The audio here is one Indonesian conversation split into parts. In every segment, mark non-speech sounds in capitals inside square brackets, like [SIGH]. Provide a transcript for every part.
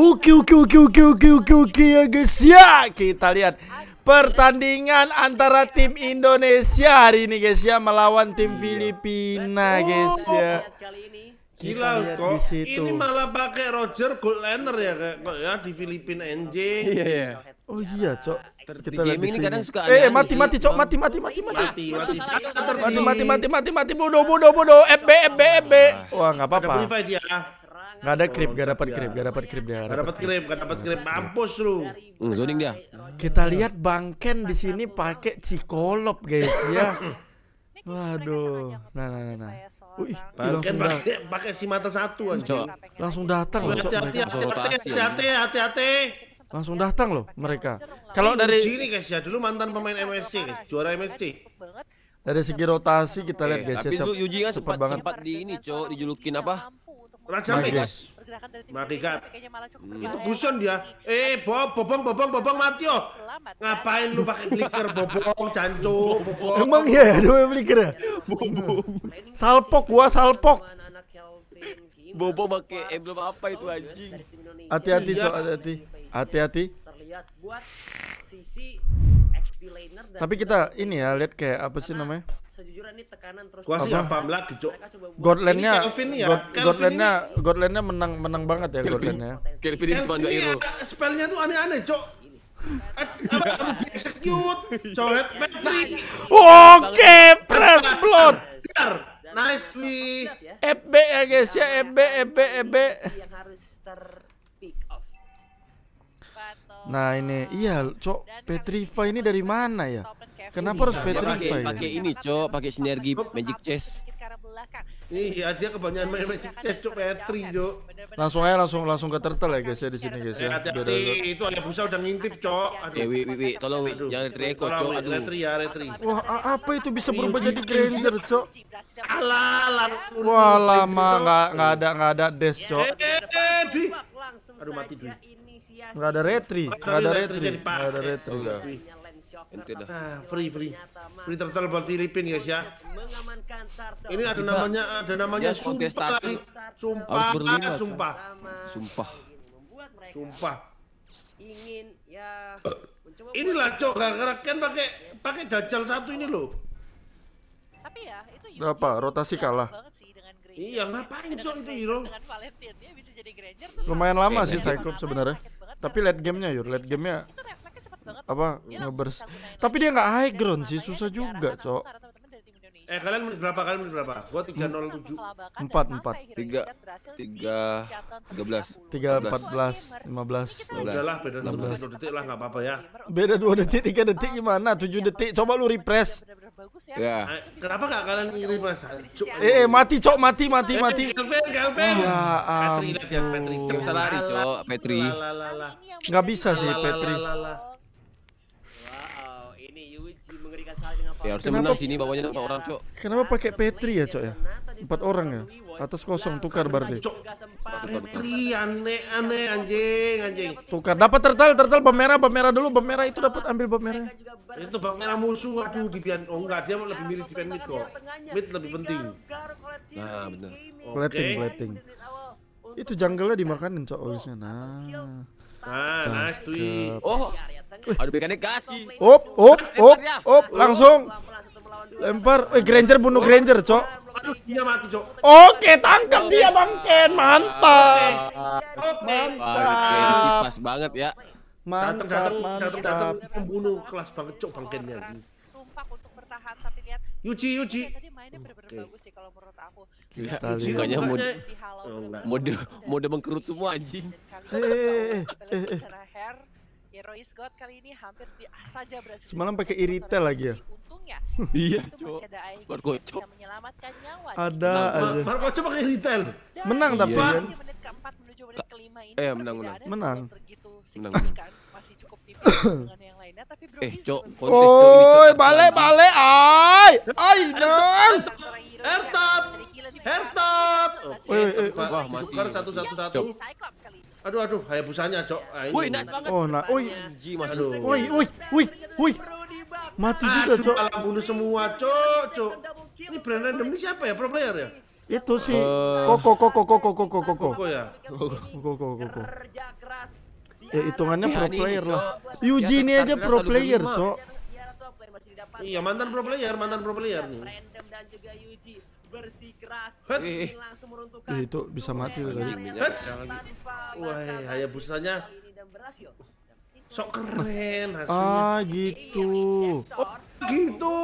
Oke oke oke oke oke oke oke ya guys ya kita lihat pertandingan antara tim Indonesia hari ini guys ya melawan tim iya. Filipina oh, guys oh, ya. Gila kok ini malah pakai Roger Goldlander ya kok ya di Filipina NJ. Iya iya. Oh iya nah, cok kita lihat ini kadang suka eh, eh mati mati cok mati mati mati mati mati mati mati mati mati mati mati mati mati mati mati FB FB FB wah nggak apa-apa Gak ada krip, gak iya. dapat krip, gak dapat krip dia. Gak dapat krip, gak dapat krip, mampus lu. Zoning dia. Kita lihat Bangken di sini pakai cikolop guys ya. [LAUGHS] Waduh. Nah, nah, nah, nah. Wih, pakai pakai pakai si mata satu aja. Langsung datang loh. Hati-hati, hati-hati, hati-hati. Langsung datang loh mereka. Kalau dari sini guys ya, dulu mantan pemain MSC guys, juara MSC dari segi rotasi kita lihat guys ya. Tapi Yuji sempat banget sempat di ini, Cok, dijulukin apa? Raja Mix. Pergerakan dari tim malah cukup hmm. Itu Gusion dia. Eh, Bob, Bobong, Bobong, Bobong mati yo. Ngapain lu pakai flicker Bobong, Cancu, Bobong. Emang iya ya, dua flicker ya. Bobong. Hmm. Salpok gua, salpok. Bobo pakai emblem apa itu anjing? Hati-hati, iya. Cok, hati-hati. Hati-hati. Terlihat buat sisi XP laner Tapi kita ini ya, lihat kayak apa sih namanya? ini tekanan terus. Gua sih apa belak Cok. Godlandnya Godlandnya Godlandnya menang menang banget ya Godlandnya. Kirpin itu banyak iru. Spellnya tuh aneh-aneh, Cok. Kamu execute, coret Patrick. Oke, press blood. Nice Nicely. Ya. FB ya guys ya, FB FB FB. Yang harus ter pick off. Nah ini, iya, Cok, Petriva ini dari mana ya? Kenapa harus petri Pakai ini, Cok, pakai sinergi magic chess. Iya, dia kebanyakan main magic chess, Cok, Petri, Cok. Langsung aja langsung langsung ke turtle ya, guys ya di sini, guys ya. Hati-hati, itu ada busa udah ngintip, Cok. Aduh. Wi, wi, wi, tolong wi, jangan retri Eko, Cok. Aduh. Retri ya, retri. Wah, apa itu bisa berubah jadi Granger, Cok? Alalang. Wah, lama enggak enggak ada enggak ada des ya, Cok. Eh, eh, aduh mati duit. Enggak ada retri, enggak ada retri. Enggak ada retri ente ah, free free. Free turtle buat Filipin guys ya. Ini ada namanya ada namanya yes, sumpah lagi. Sumpah, sumpah. sumpah. Sumpah. Sumpah. Ingin ya Ini gara-gara kan pakai pakai dajal satu ini loh. Tapi ya itu Berapa? Rotasi kalah. Iya ngapain cok itu hero? Lumayan lama sih Cyclops sebenarnya. Tapi kan? late gamenya yur, late iya, gamenya banget apa ngebers tapi dia nggak high ground sih susah juga cok Eh kalian menit berapa? Kalian menit berapa? Gua tiga hmm. nol tujuh empat empat tiga tiga tiga belas tiga empat belas lima belas udahlah beda dua detik lah nggak apa-apa ya. Beda dua detik tiga detik ah, gimana? Iya, tujuh iya, detik. Coba lu refresh. Ya. ya. Eh, kenapa nggak kalian refresh? Eh, eh mati cok, mati eh, mati mati. Kelvin, Kelvin. Ya ampun. Petri lihat yang Petri. Salah, cok, Petri. bisa sih Petri. Ya harusnya kenapa, menang sini bawahnya empat orang, Cok. Kenapa pakai Petri ya, Cok ya? Empat orang ya? Atas kosong tukar berarti. Cok. Petri aneh aneh anjing anjing. Tukar dapat tertal tertal pemerah pemerah dulu pemerah itu dapat ambil pemerah. Itu pemerah musuh aduh pian oh enggak dia lebih mirip pian Mid kok. Mid lebih penting. Nah, benar. Plating okay. plating. Itu jungle-nya dimakanin, Cok. Nah. Ah, iya. Oh, nah. Nah, nice tuh. Oh, Aduh, op, op, op, langsung. Lempar. Eh, Granger bunuh Granger, cok. dia mati, cok. Oke, tangkap dia Bang Ken. Mantap. Mantap. Pas banget ya. Mantap, datang, datang, datang, membunuh kelas banget cok Bang Kennya. Sumpah untuk bertahan tapi lihat Yuji, Yuji. Iya, tadi mainnya benar-benar bagus sih kalau menurut aku. Kita iya, lihat oh, mode mode mengkerut semua anjing. Eh, eh, eh. eh, eh. Herois God kali ini hampir di, ah, saja berhasil. Semalam pakai irita lagi ya. Untungnya. [LAUGHS] iya, Cok. Marco menyelamatkan Ada aja. Marco coba pakai irita. Menang tapi kan. Eh, menang menang. Menang. Eh, Cok, Oi, balik balik ai. Ai, nang. Hertop. Hertop. Wah, masih. Tukar satu satu satu. Aduh aduh, busanya Cok. Ah, ini. Woi, nice banget. Oh, nah, Oi, Ji, Mas. Woi, woi, woi, woi. Mati Mati juga, Cok. Malah bunuh semua, Cok, Cok. Ini brand random ini siapa ya? Pro player ya? Itu sih eh. uh... Koko Koko Koko Koko Koko Koko ya. Koko Koko Koko. Ya hitungannya pro player lah. Yuji ini aja pro player, Cok. Iya, iya, mantan pro player, mantan pro player nih. Random dan juga Yuji bersikeras langsung meruntuhkan itu bisa mati tuh tadi gitu. wah eh, busanya, sok keren ah, hasilnya ah gitu iya, iya, iya, oh gitu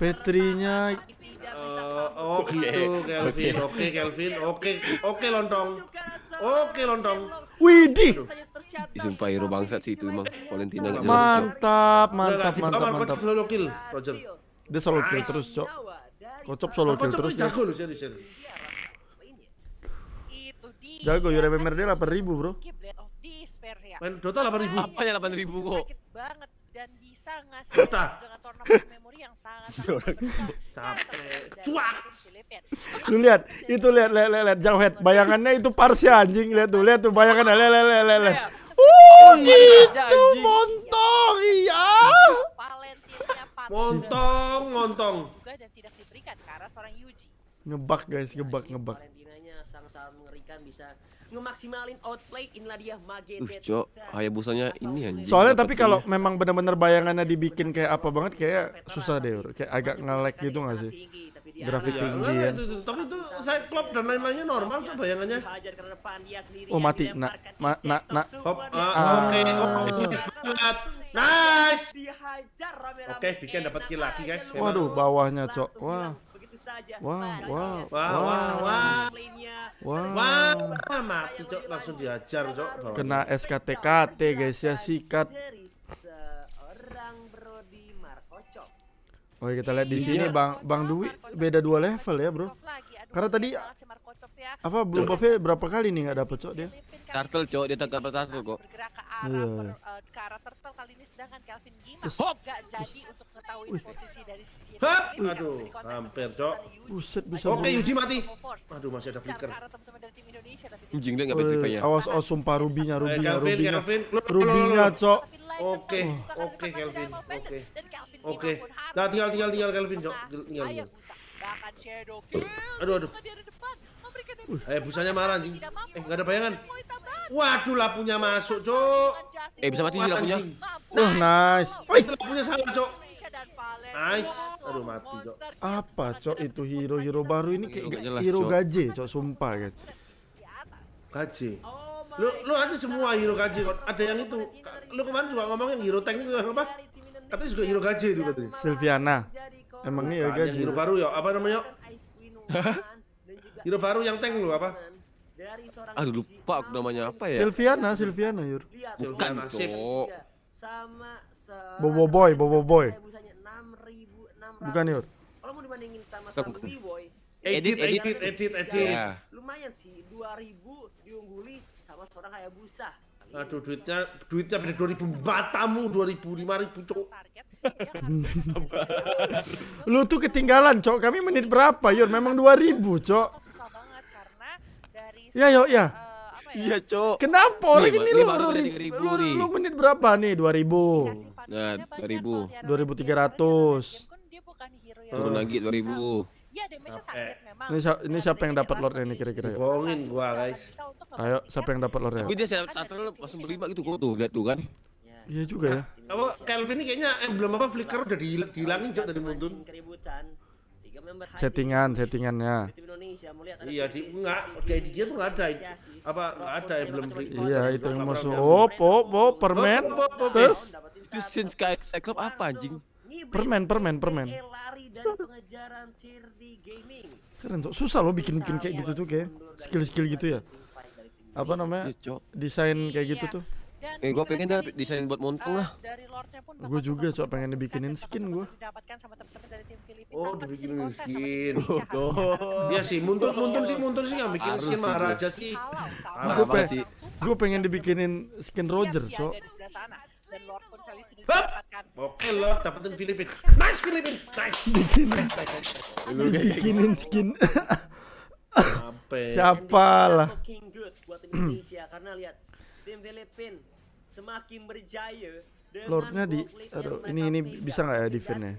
Petrinya uh, oh gitu Kelvin oke Kelvin oke oke lontong oke lontong Widih disumpah hero bangsat sih itu emang Valentina gitu. Mantap, mantap, mantap, mantap. Dia solo kill terus, Cok. Kocok solo kocok terus. ya. jago loh, serius serius. Jago Yurem delapan ribu Bro. Main Dota ya delapan ribu kok? banget dan bisa ngasih dengan Lu lihat, itu lihat lihat lihat Jauhet. Bayangannya itu parsia anjing, lihat tuh, lihat tuh bayangannya. Lihat lihat lihat lihat. Uh, gitu montong iya. Montong, montong. Juga dan tidak diberikan ke arah seorang Yuji ngebak guys nah, ngebak ngebak Valentinanya sangat-sangat mengerikan bisa ngemaksimalin outplay inilah dia Magenta. Uh, Cok, kayak busanya ini anjing. Soalnya tapi kalau memang benar-benar bayangannya dibikin kayak apa banget kayak susah deh, kayak agak ngelek gitu gak sih? Grafik ya, tinggi ya. Itu, itu. Tapi itu saya klop dan lain-lainnya normal tuh bayangannya. Oh mati, nak ma, nah, nah. Oke, ah. oke, banget. Nice. Oke, okay, bikin dapat kill lagi guys. Waduh, bawahnya cok. Wah. Wow saja. Wow, wow, wow, wow, wow, wow, wow, mati cok langsung dihajar cok. Kena SKTKT guys ya sikat. Oke kita lihat di iya, sini bang Bang Dwi beda dua level ya bro. Karena tadi ya. Apa belum Buffet berapa kali nih nggak dapet cok dia? Turtle cok dia tetap dapat turtle kok. Bergerak ke arah yeah. per, uh, ke arah turtle kali ini sedangkan Kelvin Gima gak jadi untuk mengetahui posisi dari sisi Hop! Aduh, hampir cok. Buset bisa. Oke, okay, Yuji mati. Aduh, masih ada flicker. Anjing dia nggak petrify ya. Awas oh sumpah rubinya rubinya rubinya. Rubinya cok. Oke, oke Kelvin, oke. Oke. Nah, tinggal tinggal tinggal Kelvin, cok. Tinggal. Bahkan Shadow kill. Aduh aduh. Dia depan. Eh busanya marah anjing. Eh enggak ada bayangan. Waduh lapunya masuk, Cok. Eh bisa mati sih lapunya. Uh, nice. Wih, lapunya salah, Cok. Nice. Aduh mati, Cok. Apa, Cok, itu hero-hero baru ini kayak jelas, hero gaje, Cok, sumpah, guys. Gaje. Oh lu lu aja semua hero gaje, ada yang itu. Lu kemarin juga ngomong yang hero tank itu apa? Katanya juga hero gaje itu katanya. Silviana. Emang iya kan? Hero baru ya, apa namanya? Hero baru yang tank lu apa? Aduh lupa aku namanya apa ya? Silviana, Silviana Yur. Bukan, iya, Bobo Boy, Bobo Boy. Eh, Bukan Yur. Kalau mau dibandingin sama Samsung Boy, edit, edit, edit, edit, iya. Lumayan sih, 2000 diungguli sama seorang kayak busa. Aduh duitnya duitnya beda 2000 batamu lima 5000 cok. Lu tuh ketinggalan cok. Kami menit berapa Yur? Memang dua ribu cok. Iya, ya yo iya. ya. Iya cok. Kenapa orang ini lu lu, lu menit berapa nih dua nah, dua ribu 2000? ribu 2000. 2300. Turun lagi ribu Indonesia Ape. sakit memang. Ini, siapa, ya? ini siapa yang dapat lordnya ini kira-kira? Bohongin gua guys. Ayo siapa yang dapat ini? Tapi dia siapa tahu langsung berlima gitu gua tuh lihat tuh kan. Iya. iya juga ya. Apa Kelvin ini kayaknya emblem eh, apa flicker udah dihilangin jauh dari Muntun. Settingan, settingannya. Iya, di enggak di dia tuh enggak ada apa enggak ada emblem flicker. Iya, itu yang masuk. Oh, oh, oh, permen. Terus itu Cyclops apa anjing? Iya, permen permen permen keren tuh susah loh bikin bikin kayak iya. gitu tuh kayak skill skill gitu ya apa namanya iya, desain kayak gitu tuh Eh, gue pengen dah desain buat montong eh, lah. Uh, gue juga coba pengen dibikinin skin gue. Oh, dibikinin skin. Oh, Iya sih, muntun muntun sih muntun sih yang bikin skin Maharaja sih. Gue pengen, gue pengen dibikinin skin Roger cok. Oke loh, dapetin Filipin. Nice Filipin. Nice. Bikinin. Bikinin skin. Siapa lah? buat Lordnya di aduh ini ini bisa nggak ya defendnya?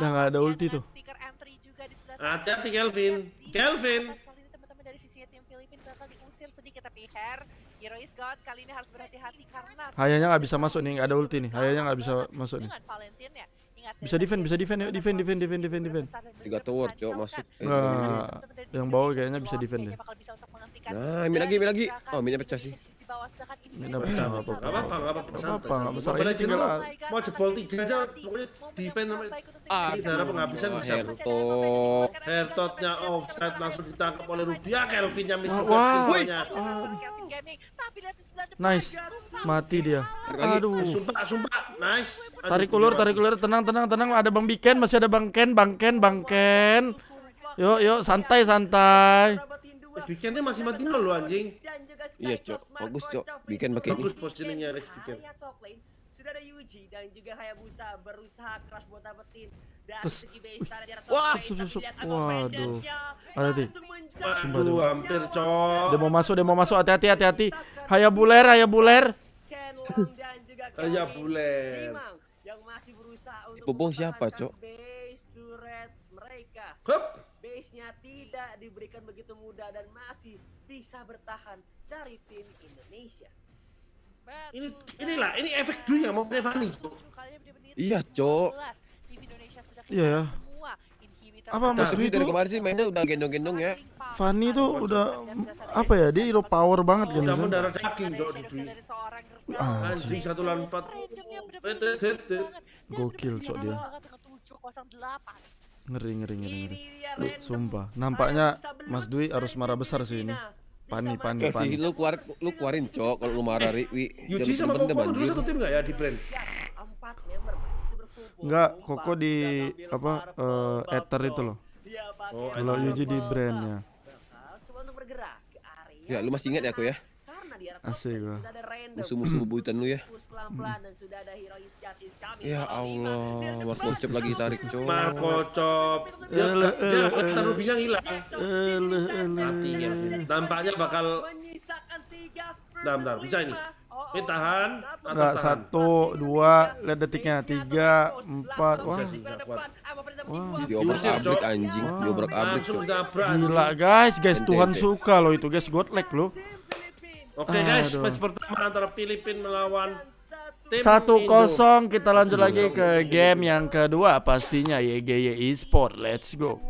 Udah nggak ada ulti tuh. Hati-hati Kelvin. Kelvin. ini Teman-teman dari sisi tim Filipin bakal diusir sedikit tapi Her Herois God kali ini harus berhati-hati karena Hayanya nggak bisa masuk nih, ada ulti nih. Hayanya nggak bisa masuk nih. Ya. Bisa defend, bisa defend, yuk defend, defend, defend, defend, defend. Tiga tower, cok masuk. Nah, yang bawah kayaknya bisa defend deh. Nah, ini lagi, ini lagi. Oh, ini pecah sih. Minta pesan apa? Gak apa-apa, gak apa-apa. Apa? Gak masalah. Pada tinggal mau jebol tiga aja, pokoknya defend sama ah, darah penghabisan bisa. Hertot, Hertotnya offset langsung ditangkap oleh Rudia, Kelvinnya misukan semuanya. Ah. Nice, mati dia. Aduh. Eh, sumpah, sumpah, nice. Tarik ulur, tarik ulur, tenang, tenang, tenang. Ada Bang Biken, masih ada Bang Ken, Bang Ken, Bang Ken. Yuk, yuk, santai, santai. Weekendnya masih mati lo lo anjing. Iya cok, bagus cok. Weekend pakai ini. bagus posisinya Rex Weekend. Sudah ada Yuji dan juga Hayabusa berusaha keras buat dapetin dan Terus. segi base jarak Wah, sup, sup, waduh. Ada di. Waduh, hampir cok. Dia mau masuk, dia mau masuk. Hati-hati, hati-hati. Hayabuler, Hayabuler. Hayabuler. Yang masih berusaha untuk Pupung siapa, cok? Hup pace-nya tidak diberikan begitu mudah dan masih bisa bertahan dari tim Indonesia. Betul, ini inilah ini efek dunia nggak mau Devani. Iya, Cok. Iya ya. Apa Mas Dwi dari kemarin sih mainnya udah gendong-gendong ya. Fanny kan tuh udah kan apa ya dia hero power banget kan. Udah oh, mendarah daging Cok Dwi. Ah, Anjing satu lawan empat. Gokil Cok dia ngeri ngeri ngeri, ngeri. Iya, sumpah nampaknya Mas Dwi harus marah besar sih ini Pani, pani, eh, lu keluar, lu keluarin cok kalau lu marah ri. wi Yuji sama Koko dulu satu tim nggak ya di brand? Iya, Enggak, Koko di apa uh, ether itu loh. Kalau oh, Yuji di brandnya. Nah, ya, lu masih ingat ya aku ya? Asik Musuh-musuh bubuitan lu ya. Ya Allah, Marco Cop lagi tarik, cowok Marco Cop. Dia dapat rubinya hilang. Nampaknya Dampaknya bakal Bentar, bentar, bisa ini. Oh, oh. Ini tahan, Enggak Satu, dua, lihat detiknya. Tiga, empat, wah. Ah, wah, diobrak abrik anjing, diobrak abrik. Gila guys, guys kan Tuhan suka loh itu guys, godlek loh. Oke okay, guys, match pertama antara Filipina melawan satu kosong kita lanjut lagi ke game yang kedua pastinya YGY Esports Let's go.